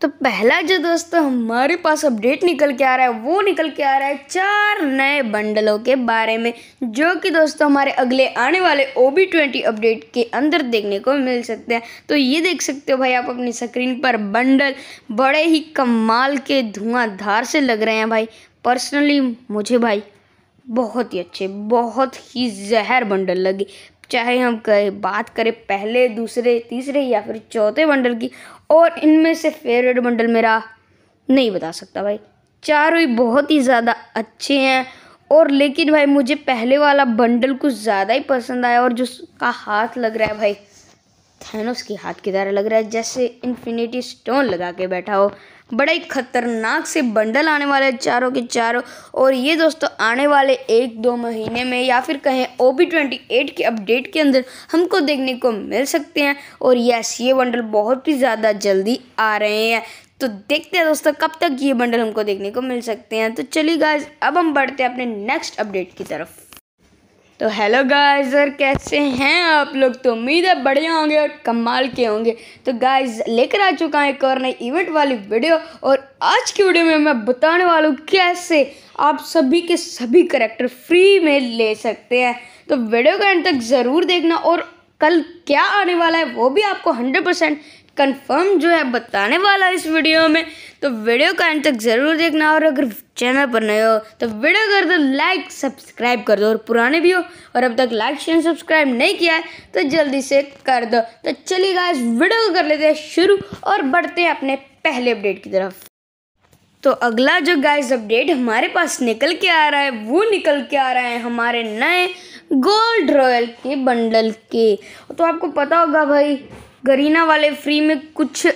तो पहला जो दोस्तों हमारे पास अपडेट निकल के आ रहा है वो निकल के आ रहा है चार नए बंडलों के बारे में जो कि दोस्तों हमारे अगले आने वाले ओ बी ट्वेंटी अपडेट के अंदर देखने को मिल सकते हैं तो ये देख सकते हो भाई आप अपनी स्क्रीन पर बंडल बड़े ही कमाल के धुआंधार से लग रहे हैं भाई पर्सनली मुझे भाई बहुत ही अच्छे बहुत ही जहर बंडल लगे चाहे हम कहें बात करें पहले दूसरे तीसरे या फिर चौथे बंडल की और इनमें से फेवरेट बंडल मेरा नहीं बता सकता भाई चारों ही बहुत ही ज़्यादा अच्छे हैं और लेकिन भाई मुझे पहले वाला बंडल कुछ ज़्यादा ही पसंद आया और जो उसका हाथ लग रहा है भाई थैनोस की हाथ की तरह लग रहा है जैसे इन्फिनिटी स्टोन लगा के बैठा हो बड़ा ही खतरनाक से बंडल आने वाले चारों के चारों और ये दोस्तों आने वाले एक दो महीने में या फिर कहें ओ बी ट्वेंटी एट के अपडेट के अंदर हमको देखने को मिल सकते हैं और यस ये बंडल बहुत ही ज़्यादा जल्दी आ रहे हैं तो देखते हैं दोस्तों कब तक ये बंडल हमको देखने को मिल सकते हैं तो चलिए गाइज अब हम बढ़ते हैं अपने नेक्स्ट अपडेट की तरफ तो हेलो गाइस और कैसे हैं आप लोग तो उम्मीद है बढ़िया होंगे और कमाल के होंगे तो गाइस लेकर आ चुका हूँ एक और नई इवेंट वाली वीडियो और आज की वीडियो में मैं बताने वाला हूँ कैसे आप सभी के सभी करेक्टर फ्री में ले सकते हैं तो वीडियो का एंड तक ज़रूर देखना और कल क्या आने वाला है वो भी आपको हंड्रेड परसेंट कंफर्म जो है बताने वाला इस वीडियो में तो वीडियो का अंत तक ज़रूर देखना और अगर चैनल पर नए हो तो वीडियो कर दो लाइक सब्सक्राइब कर दो और पुराने भी हो और अब तक लाइक शेयर सब्सक्राइब नहीं किया है तो जल्दी से कर दो तो चलिए इस वीडियो को कर लेते हैं शुरू और बढ़ते हैं अपने पहले अपडेट की तरफ तो अगला जो गाइस अपडेट हमारे पास निकल के आ रहा है वो निकल के आ रहा है हमारे नए गोल्ड रॉयल के बंडल के तो आपको पता होगा भाई गरीना वाले फ्री में कुछ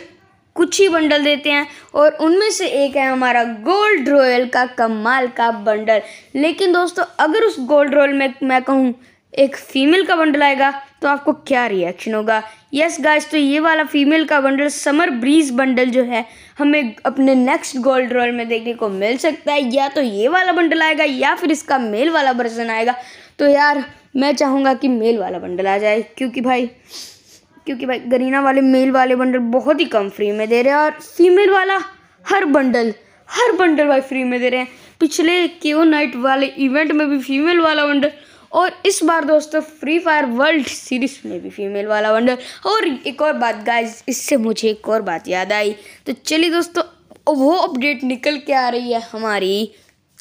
कुछ ही बंडल देते हैं और उनमें से एक है हमारा गोल्ड रॉयल का कमाल का बंडल लेकिन दोस्तों अगर उस गोल्ड रॉयल में मैं कहूँ एक फीमेल का बंडल आएगा तो आपको क्या रिएक्शन होगा यस गाइस तो ये वाला फीमेल का बंडल समर ब्रीज बंडल जो है हमें अपने नेक्स्ट गोल्ड रॉयल में देखने को मिल सकता है या तो ये वाला बंडल आएगा या फिर इसका मेल वाला वर्जन आएगा तो यार मैं चाहूँगा कि मेल वाला बंडल आ जाए क्योंकि भाई क्योंकि भाई गरीना वाले मेल वाले बंडल बहुत ही कम फ्री में दे रहे हैं और फीमेल वाला हर बंडल हर बंडल भाई फ्री में दे रहे हैं पिछले केओ नाइट वाले इवेंट में भी फीमेल वाला बंडल और इस बार दोस्तों फ्री फायर वर्ल्ड सीरीज में भी फीमेल वाला बंडल और एक और बात गाय इससे मुझे एक और बात याद आई तो चलिए दोस्तों वो अपडेट निकल के आ रही है हमारी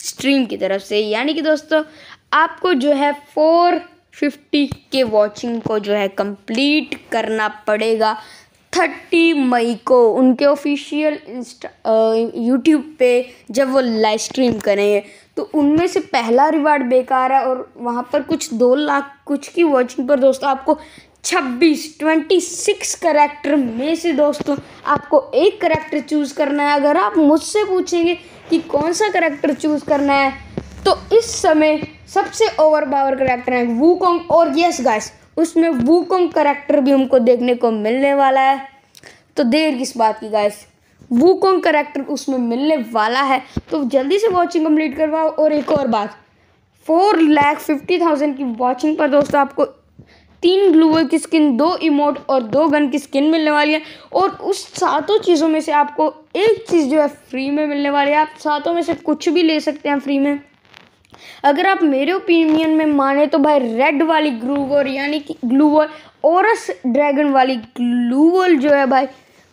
स्ट्रीम की तरफ से यानी कि दोस्तों आपको जो है फोर फिफ्टी के वॉचिंग को जो है कंप्लीट करना पड़ेगा थर्टी मई को उनके ऑफिशियल इंस्टा यूट्यूब पे जब वो लाइव स्ट्रीम करेंगे तो उनमें से पहला रिवार्ड बेकार है और वहाँ पर कुछ दो लाख कुछ की वॉचिंग पर दोस्तों आपको छब्बीस ट्वेंटी सिक्स करेक्टर में से दोस्तों आपको एक करेक्टर चूज़ करना है अगर आप मुझसे पूछेंगे कि कौन सा करेक्टर चूज़ करना है तो इस समय सबसे ओवर पावर करेक्टर है वूकोंग और यस गाइस उसमें वूकोंग करेक्टर भी हमको देखने को मिलने वाला है तो देर किस बात की गाइस वूकोंग करेक्टर उसमें मिलने वाला है तो जल्दी से वॉचिंग कंप्लीट करवाओ और एक और बात फोर लैख फिफ्टी थाउजेंड की वॉचिंग पर दोस्तों आपको तीन ग्लूवर की स्किन दो इमोट और दो गन की स्किन मिलने वाली है और उस सातों चीज़ों में से आपको एक चीज़ जो है फ्री में मिलने वाली है आप सातों में से कुछ भी ले सकते हैं फ्री में अगर आप मेरे ओपिनियन में माने तो भाई रेड वाली ग्लू यानी कि ग्लू वॉल और ड्रैगन वाली ग्लू जो है भाई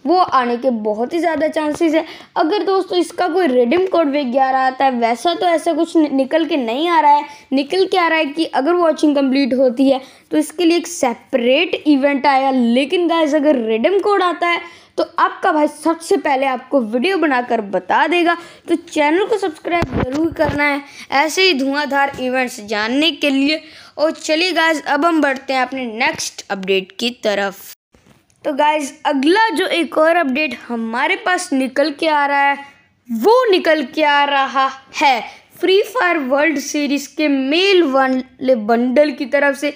वो आने के बहुत ही ज़्यादा चांसेस है अगर दोस्तों इसका कोई रिडीम कोड वगैरह आता है वैसा तो ऐसा कुछ निकल के नहीं आ रहा है निकल के आ रहा है कि अगर वॉचिंग कंप्लीट होती है तो इसके लिए एक सेपरेट इवेंट आया लेकिन गाइज अगर रिडीम कोड आता है तो आपका भाई सबसे पहले आपको वीडियो बनाकर बता देगा तो चैनल को सब्सक्राइब ज़रूर करना है ऐसे ही धुआंधार इवेंट्स जानने के लिए और चलिए गाइज अब हम बढ़ते हैं अपने नेक्स्ट अपडेट की तरफ तो गाइज अगला जो एक और अपडेट हमारे पास निकल के आ रहा है वो निकल के आ रहा है फ्री फायर वर्ल्ड सीरीज़ के मेल वाले बंडल की तरफ से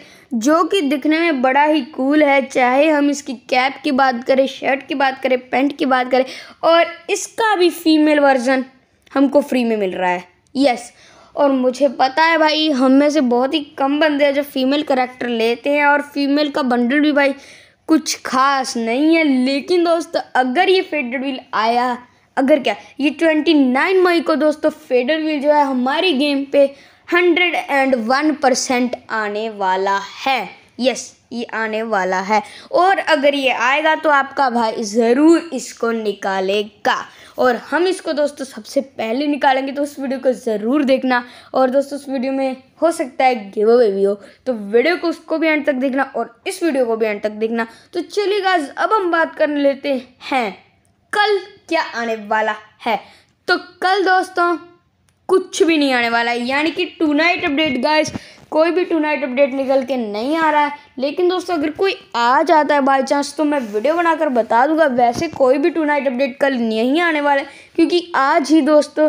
जो कि दिखने में बड़ा ही कूल है चाहे हम इसकी कैप की बात करें शर्ट की बात करें पैंट की बात करें और इसका भी फीमेल वर्जन हमको फ्री में मिल रहा है यस और मुझे पता है भाई हम में से बहुत ही कम बंदे हैं जो फीमेल करेक्टर लेते हैं और फीमेल का बंडल भी भाई कुछ खास नहीं है लेकिन दोस्तों अगर ये फेडर व्हील आया अगर क्या ये 29 मई को दोस्तों तो फेडर व्हील जो है हमारी गेम पे 101 परसेंट आने वाला है यस ये आने वाला है और अगर ये आएगा तो आपका भाई ज़रूर इसको निकालेगा और हम इसको दोस्तों सबसे पहले निकालेंगे तो उस वीडियो को ज़रूर देखना और दोस्तों उस वीडियो में हो सकता है गिव अवे भी हो तो वीडियो को उसको भी एंड तक देखना और इस वीडियो को भी एंड तक देखना तो चलिए गाज अब हम बात कर लेते हैं कल क्या आने वाला है तो कल दोस्तों कुछ भी नहीं आने वाला है यानी कि टू नाइट अपडेट गाइस कोई भी टू नाइट अपडेट निकल के नहीं आ रहा है लेकिन दोस्तों अगर कोई आ जाता है बाई चांस तो मैं वीडियो बनाकर बता दूंगा वैसे कोई भी टू नाइट अपडेट कल नहीं आने वाला है क्योंकि आज ही दोस्तों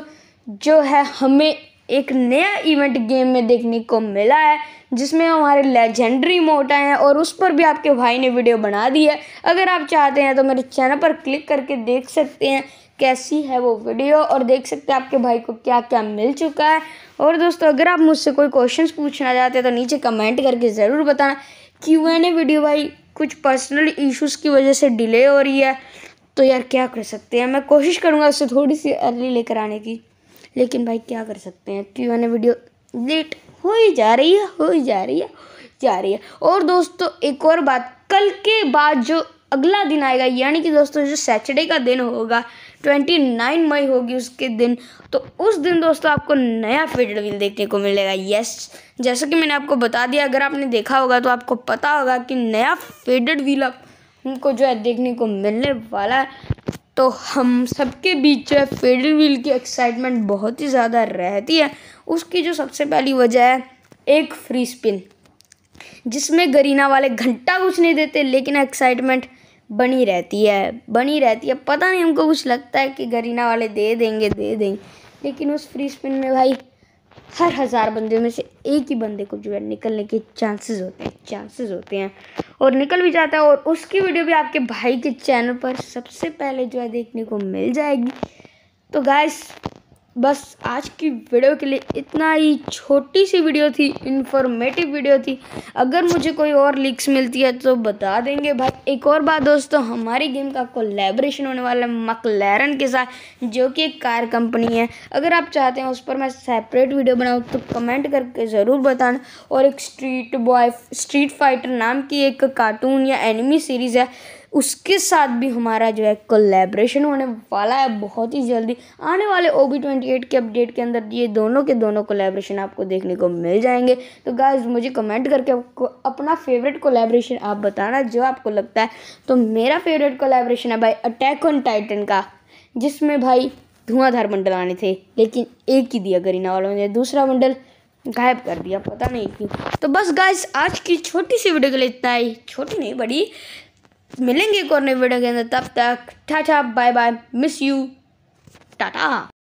जो है हमें एक नया इवेंट गेम में देखने को मिला है जिसमें हमारे लेजेंडरी मोट आए हैं और उस पर भी आपके भाई ने वीडियो बना दी है अगर आप चाहते हैं तो मेरे चैनल पर क्लिक करके देख सकते हैं कैसी है वो वीडियो और देख सकते हैं आपके भाई को क्या क्या मिल चुका है और दोस्तों अगर आप मुझसे कोई क्वेश्चन पूछना चाहते हैं तो नीचे कमेंट करके ज़रूर बताना क्यू एन ए वीडियो भाई कुछ पर्सनल इश्यूज़ की वजह से डिले हो रही है तो यार क्या कर सकते हैं मैं कोशिश करूँगा उससे थोड़ी सी अर्ली लेकर आने की लेकिन भाई क्या कर सकते हैं क्यों मैंने वीडियो लेट हो ही जा रही है हो ही जा रही है जा रही है और दोस्तों एक और बात कल के बाद जो अगला दिन आएगा यानी कि दोस्तों जो सैटरडे का दिन होगा ट्वेंटी नाइन मई होगी उसके दिन तो उस दिन दोस्तों आपको नया फील्ड व्हील देखने को मिलेगा यस जैसा कि मैंने आपको बता दिया अगर आपने देखा होगा तो आपको पता होगा कि नया फेडेड व्हील उनको जो है देखने को मिलने वाला है तो हम सबके बीच जो है फेडरल व्हील की एक्साइटमेंट बहुत ही ज़्यादा रहती है उसकी जो सबसे पहली वजह है एक फ्री स्पिन जिसमें गरीना वाले घंटा कुछ नहीं देते लेकिन एक्साइटमेंट बनी रहती है बनी रहती है पता नहीं हमको कुछ लगता है कि गरीना वाले दे देंगे दे देंगे लेकिन उस फ्री स्पिन में भाई हर हज़ार बंदे में से एक ही बंदे को जो है निकलने के चांसेस होते हैं चांसेस होते हैं और निकल भी जाता है और उसकी वीडियो भी आपके भाई के चैनल पर सबसे पहले जो है देखने को मिल जाएगी तो गाइस बस आज की वीडियो के लिए इतना ही छोटी सी वीडियो थी इन्फॉर्मेटिव वीडियो थी अगर मुझे कोई और लीक्स मिलती है तो बता देंगे भाई एक और बात दोस्तों हमारी गेम का कोलेब्रेशन होने वाला है मकलैरन के साथ जो कि एक कार कंपनी है अगर आप चाहते हैं उस पर मैं सेपरेट वीडियो बनाऊँ तो कमेंट करके ज़रूर बताना और एक स्ट्रीट बॉय स्ट्रीट फाइटर नाम की एक कार्टून या एनिमी सीरीज़ है उसके साथ भी हमारा जो है कोलेब्रेशन होने वाला है बहुत ही जल्दी आने वाले ओ बी ट्वेंटी एट के अपडेट के अंदर ये दोनों के दोनों कोलेब्रेशन आपको देखने को मिल जाएंगे तो गाइज मुझे कमेंट करके आपको अपना फेवरेट कोलेब्रेशन आप बताना जो आपको लगता है तो मेरा फेवरेट कोलेब्रेशन है भाई अटैक ऑन टाइटन का जिसमें भाई धुआंधार मंडल आने थे लेकिन एक ही दिया गरीना वालों ने दूसरा मंडल गायब कर दिया पता नहीं क्यों तो बस गाइस आज की छोटी सी वीडियो के लिए इतना ही छोटी नहीं बड़ी मिलेंगे एक और नए वीडियो के अंदर तब तक tata bye bye miss you Tata